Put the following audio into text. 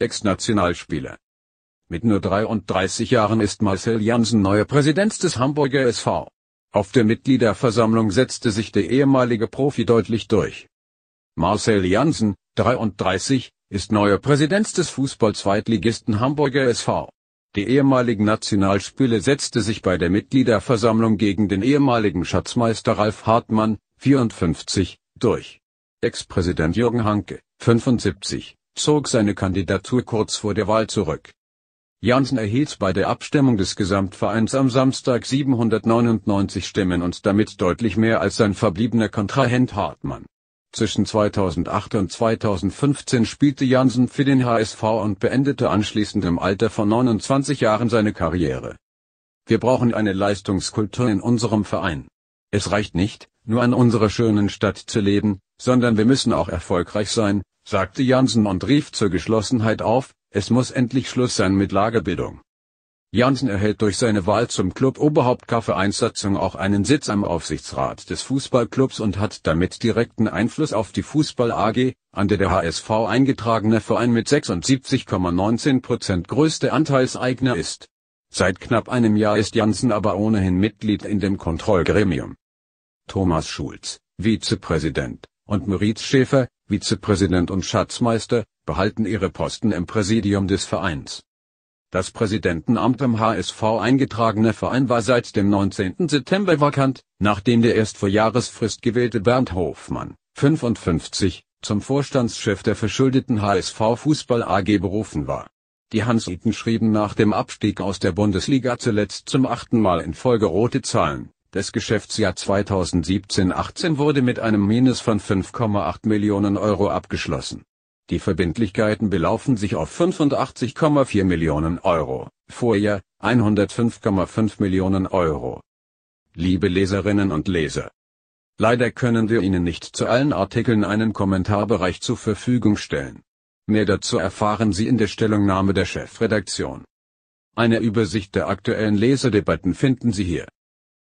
Ex-Nationalspieler. Mit nur 33 Jahren ist Marcel Janssen neuer Präsident des Hamburger SV. Auf der Mitgliederversammlung setzte sich der ehemalige Profi deutlich durch. Marcel Janssen, 33, ist neuer Präsident des Fußball-Zweitligisten Hamburger SV. Die ehemaligen Nationalspieler setzte sich bei der Mitgliederversammlung gegen den ehemaligen Schatzmeister Ralf Hartmann, 54, durch. Ex-Präsident Jürgen Hanke, 75, zog seine Kandidatur kurz vor der Wahl zurück. Janssen erhielt bei der Abstimmung des Gesamtvereins am Samstag 799 Stimmen und damit deutlich mehr als sein verbliebener Kontrahent Hartmann. Zwischen 2008 und 2015 spielte Janssen für den HSV und beendete anschließend im Alter von 29 Jahren seine Karriere. Wir brauchen eine Leistungskultur in unserem Verein. Es reicht nicht, nur an unserer schönen Stadt zu leben, sondern wir müssen auch erfolgreich sein, sagte Janssen und rief zur Geschlossenheit auf, es muss endlich Schluss sein mit Lagerbildung. Janssen erhält durch seine Wahl zum Cluboberhaupt Kaffeeinsatzung auch einen Sitz am Aufsichtsrat des Fußballclubs und hat damit direkten Einfluss auf die Fußball AG, an der der HSV eingetragene Verein mit 76,19 Prozent größte Anteilseigner ist. Seit knapp einem Jahr ist Janssen aber ohnehin Mitglied in dem Kontrollgremium. Thomas Schulz, Vizepräsident, und Moritz Schäfer, Vizepräsident und Schatzmeister, behalten ihre Posten im Präsidium des Vereins. Das Präsidentenamt im HSV eingetragene Verein war seit dem 19. September vakant, nachdem der erst vor Jahresfrist gewählte Bernd Hofmann, 55, zum Vorstandschef der verschuldeten HSV Fußball AG berufen war. Die Hansiten schrieben nach dem Abstieg aus der Bundesliga zuletzt zum achten Mal in Folge rote Zahlen. Das Geschäftsjahr 2017-18 wurde mit einem Minus von 5,8 Millionen Euro abgeschlossen. Die Verbindlichkeiten belaufen sich auf 85,4 Millionen Euro, Vorjahr 105,5 Millionen Euro. Liebe Leserinnen und Leser, leider können wir Ihnen nicht zu allen Artikeln einen Kommentarbereich zur Verfügung stellen. Mehr dazu erfahren Sie in der Stellungnahme der Chefredaktion. Eine Übersicht der aktuellen Leserdebatten finden Sie hier.